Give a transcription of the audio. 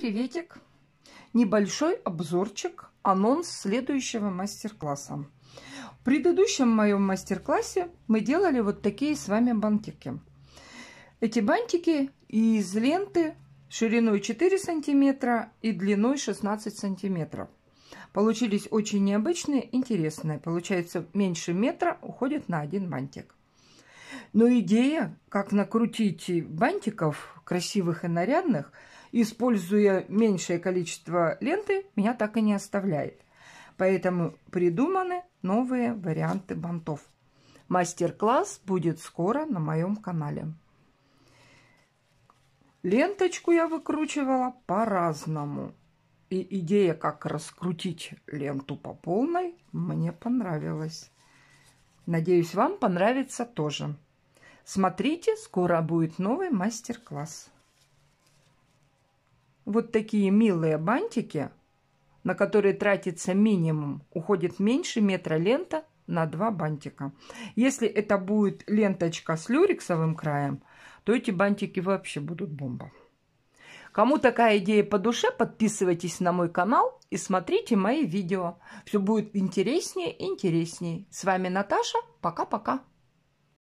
приветик! Небольшой обзорчик, анонс следующего мастер-класса. В предыдущем моем мастер-классе мы делали вот такие с вами бантики. Эти бантики из ленты шириной 4 сантиметра и длиной 16 сантиметров. Получились очень необычные, интересные. Получается меньше метра уходит на один бантик. Но идея, как накрутить бантиков красивых и нарядных, используя меньшее количество ленты, меня так и не оставляет. Поэтому придуманы новые варианты бантов. Мастер-класс будет скоро на моем канале. Ленточку я выкручивала по-разному. И идея, как раскрутить ленту по полной, мне понравилась. Надеюсь, вам понравится тоже. Смотрите, скоро будет новый мастер-класс. Вот такие милые бантики, на которые тратится минимум, уходит меньше метра лента на два бантика. Если это будет ленточка с люрексовым краем, то эти бантики вообще будут бомба. Кому такая идея по душе, подписывайтесь на мой канал и смотрите мои видео. Все будет интереснее и интереснее. С вами Наташа. Пока-пока.